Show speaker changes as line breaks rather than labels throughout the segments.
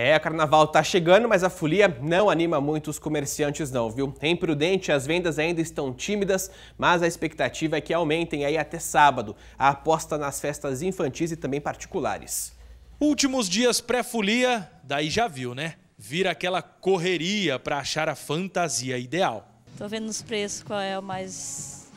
É, o carnaval está chegando, mas a folia não anima muito os comerciantes não, viu? Em é Prudente, as vendas ainda estão tímidas, mas a expectativa é que aumentem aí até sábado. A aposta nas festas infantis e também particulares. Últimos dias pré-folia, daí já viu, né? Vira aquela correria para achar a fantasia ideal.
Tô vendo os preços, qual é o mais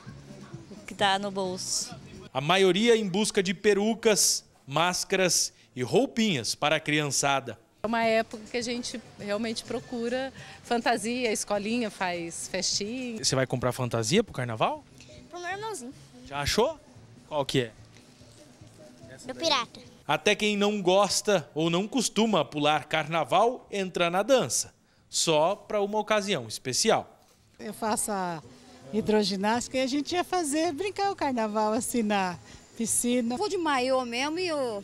o que dá tá no bolso.
A maioria em busca de perucas, máscaras e roupinhas para a criançada. É uma época que a gente realmente procura fantasia, a escolinha faz festinha. Você vai comprar fantasia pro carnaval?
Pro meu irmãozinho.
Já achou? Qual que é? Do pirata. Até quem não gosta ou não costuma pular carnaval entra na dança, só para uma ocasião especial.
Eu faço a hidroginástica e a gente ia fazer, brincar o carnaval assim na piscina. Vou de maiô mesmo e eu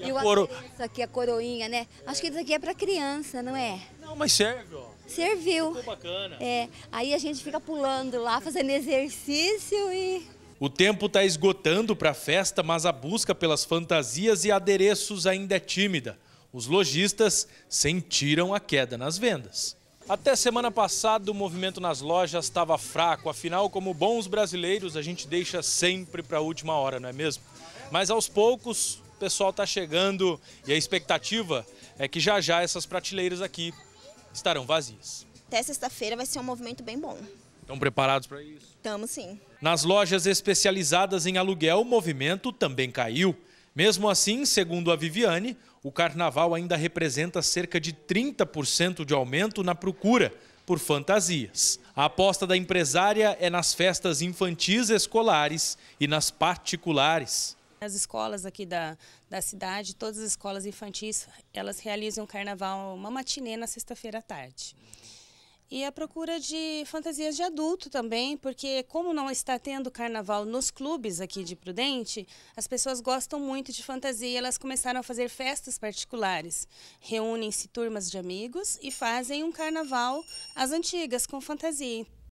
e, a coro... Isso aqui, a coroinha, né? Acho que isso aqui é para criança, não é?
Não, mas serve, ó.
Serviu. Ficou bacana. É, aí a gente fica pulando lá, fazendo exercício e...
O tempo está esgotando para a festa, mas a busca pelas fantasias e adereços ainda é tímida. Os lojistas sentiram a queda nas vendas. Até semana passada o movimento nas lojas estava fraco, afinal, como bons brasileiros, a gente deixa sempre para a última hora, não é mesmo? Mas aos poucos pessoal está chegando e a expectativa é que já já essas prateleiras aqui estarão vazias.
Até sexta-feira vai ser um movimento bem bom.
Estão preparados para isso?
Estamos sim.
Nas lojas especializadas em aluguel, o movimento também caiu. Mesmo assim, segundo a Viviane, o carnaval ainda representa cerca de 30% de aumento na procura por fantasias. A aposta da empresária é nas festas infantis escolares e nas particulares.
As escolas aqui da, da cidade, todas as escolas infantis, elas realizam um carnaval, uma matinê na sexta-feira à tarde. E a procura de fantasias de adulto também, porque como não está tendo carnaval nos clubes aqui de Prudente, as pessoas gostam muito de fantasia e elas começaram a fazer festas particulares. Reúnem-se turmas de amigos e fazem um carnaval às antigas, com fantasia.